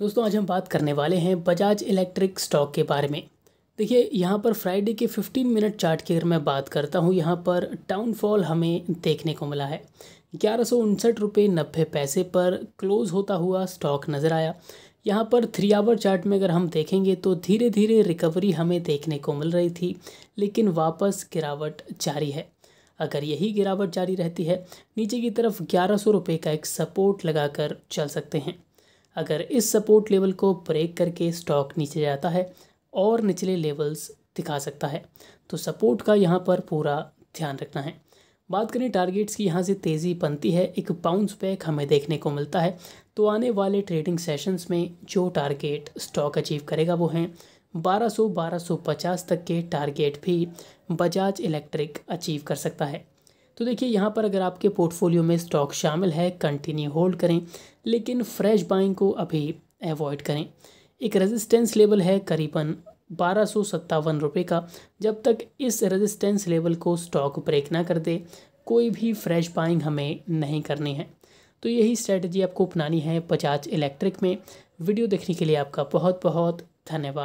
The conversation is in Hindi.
दोस्तों आज हम बात करने वाले हैं बजाज इलेक्ट्रिक स्टॉक के बारे में देखिए यहाँ पर फ्राइडे के 15 मिनट चार्ट की अगर मैं बात करता हूँ यहाँ पर डाउनफॉल हमें देखने को मिला है ग्यारह सौ उनसठ रुपये नब्बे पैसे पर क्लोज़ होता हुआ स्टॉक नज़र आया यहाँ पर थ्री आवर चार्ट में अगर हम देखेंगे तो धीरे धीरे रिकवरी हमें देखने को मिल रही थी लेकिन वापस गिरावट जारी है अगर यही गिरावट जारी रहती है नीचे की तरफ ग्यारह सौ रुपये का एक सपोर्ट लगाकर चल सकते हैं अगर इस सपोर्ट लेवल को ब्रेक करके स्टॉक नीचे जाता है और निचले लेवल्स दिखा सकता है तो सपोर्ट का यहाँ पर पूरा ध्यान रखना है बात करें टारगेट्स की यहाँ से तेज़ी बनती है एक बाउंस बैक हमें देखने को मिलता है तो आने वाले ट्रेडिंग सेशंस में जो टारगेट स्टॉक अचीव करेगा वो हैं 1200 1250 तक के टारगेट भी बजाज इलेक्ट्रिक अचीव कर सकता है तो देखिए यहाँ पर अगर आपके पोर्टफोलियो में स्टॉक शामिल है कंटिन्यू होल्ड करें लेकिन फ्रेश बाइंग को अभी अवॉइड करें एक रेजिस्टेंस लेवल है करीबन बारह सौ सत्तावन रुपये का जब तक इस रेजिस्टेंस लेवल को स्टॉक ब्रेक ना कर दे कोई भी फ्रेश बाइंग हमें नहीं करनी है तो यही स्ट्रेटजी आपको अपनानी है बजाज इलेक्ट्रिक में वीडियो देखने के लिए आपका बहुत बहुत धन्यवाद